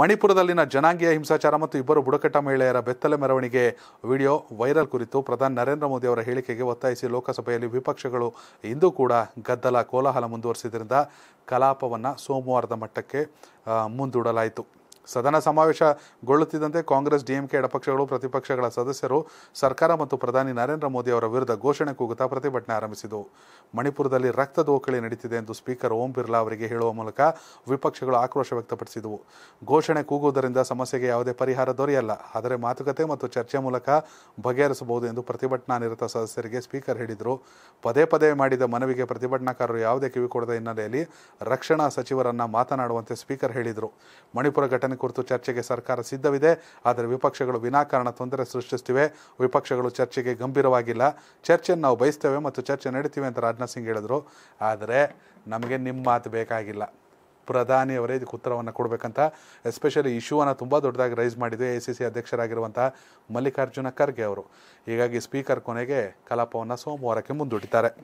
ಮಣಿಪುರದಲ್ಲಿನ ಜನಾಂಗೀಯ ಹಿಂಸಾಚಾರ ಮತ್ತು ಇಬ್ಬರು ಬುಡಕಟ್ಟ ಮಹಿಳೆಯರ ಬೆತ್ತಲೆ ಮೆರವಣಿಗೆ ವಿಡಿಯೋ ವೈರಲ್ ಕುರಿತು ಪ್ರಧಾನಿ ನರೇಂದ್ರ ಮೋದಿ ಅವರ ಹೇಳಿಕೆಗೆ ಒತ್ತಾಯಿಸಿ ಲೋಕಸಭೆಯಲ್ಲಿ ವಿಪಕ್ಷಗಳು ಇಂದೂ ಕೂಡ ಗದ್ದಲ ಕೋಲಾಹಲ ಮುಂದುವರಿಸಿದ್ದರಿಂದ ಕಲಾಪವನ್ನು ಸೋಮವಾರದ ಮಟ್ಟಕ್ಕೆ ಮುಂದೂಡಲಾಯಿತು ಸದನ ಸಮಾವೇಶಗೊಳ್ಳುತ್ತಿದ್ದಂತೆ ಕಾಂಗ್ರೆಸ್ ಡಿಎಂಕೆ ಎಡಪಕ್ಷಗಳು ಪ್ರತಿಪಕ್ಷಗಳ ಸದಸ್ಯರು ಸರ್ಕಾರ ಮತ್ತು ಪ್ರಧಾನಿ ನರೇಂದ್ರ ಮೋದಿ ಅವರ ವಿರುದ್ಧ ಘೋಷಣೆ ಕೂಗುತ್ತಾ ಪ್ರತಿಭಟನೆ ಆರಂಭಿಸಿತು ಮಣಿಪುರದಲ್ಲಿ ರಕ್ತ ದೋಕಳಿ ನಡೀತಿದೆ ಎಂದು ಸ್ಪೀಕರ್ ಓಂ ಬಿರ್ಲಾ ಅವರಿಗೆ ಹೇಳುವ ಮೂಲಕ ವಿಪಕ್ಷಗಳು ಆಕ್ರೋಶ ವ್ಯಕ್ತಪಡಿಸಿದವು ಘೋಷಣೆ ಕೂಗುವುದರಿಂದ ಸಮಸ್ಯೆಗೆ ಯಾವುದೇ ಪರಿಹಾರ ದೊರೆಯಲ್ಲ ಆದರೆ ಮಾತುಕತೆ ಮತ್ತು ಚರ್ಚೆ ಮೂಲಕ ಬಗೆಹರಿಸಬಹುದು ಎಂದು ಪ್ರತಿಭಟನಾ ನಿರತ ಸದಸ್ಯರಿಗೆ ಸ್ಪೀಕರ್ ಹೇಳಿದರು ಪದೇ ಪದೇ ಮಾಡಿದ ಮನವಿಗೆ ಪ್ರತಿಭಟನಾಕಾರರು ಯಾವುದೇ ಕಿವಿಕೊಡದ ಹಿನ್ನೆಲೆಯಲ್ಲಿ ರಕ್ಷಣಾ ಸಚಿವರನ್ನ ಮಾತನಾಡುವಂತೆ ಸ್ಪೀಕರ್ ಹೇಳಿದರು ಮಣಿಪುರ ಘಟನೆ ಸಂವಿಧಾನ ಕುರಿತು ಚರ್ಚೆಗೆ ಸರ್ಕಾರ ಸಿದ್ಧವಿದೆ ಆದರೆ ವಿಪಕ್ಷಗಳು ವಿನಾಕಾರಣ ತೊಂದರೆ ಸೃಷ್ಟಿಸುತ್ತಿವೆ ವಿಪಕ್ಷಗಳು ಚರ್ಚೆಗೆ ಗಂಭೀರವಾಗಿಲ್ಲ ಚರ್ಚೆಯನ್ನು ನಾವು ಬಯಸ್ತೇವೆ ಮತ್ತು ಚರ್ಚೆ ನಡೀತೀವಿ ಅಂತ ರಾಜನಾಥ್ ಸಿಂಗ್ ಹೇಳಿದರು ಆದರೆ ನಮಗೆ ನಿಮ್ಮ ಮಾತು ಬೇಕಾಗಿಲ್ಲ ಪ್ರಧಾನಿಯವರೇ ಇದಕ್ಕೆ ಉತ್ತರವನ್ನು ಕೊಡಬೇಕಂತ ಎಸ್ಪೆಷಲಿ ಇಶ್ಯೂವನ್ನು ತುಂಬ ದೊಡ್ಡದಾಗಿ ರೈಸ್ ಮಾಡಿದ್ವಿ ಎ ಸಿ ಸಿ ಅಧ್ಯಕ್ಷರಾಗಿರುವಂಥ ಮಲ್ಲಿಕಾರ್ಜುನ ಖರ್ಗೆ ಅವರು ಹೀಗಾಗಿ ಸ್ಪೀಕರ್ ಕೊನೆಗೆ ಕಲಾಪವನ್ನು ಸೋಮವಾರಕ್ಕೆ ಮುಂದೂಡಿದ್ದಾರೆ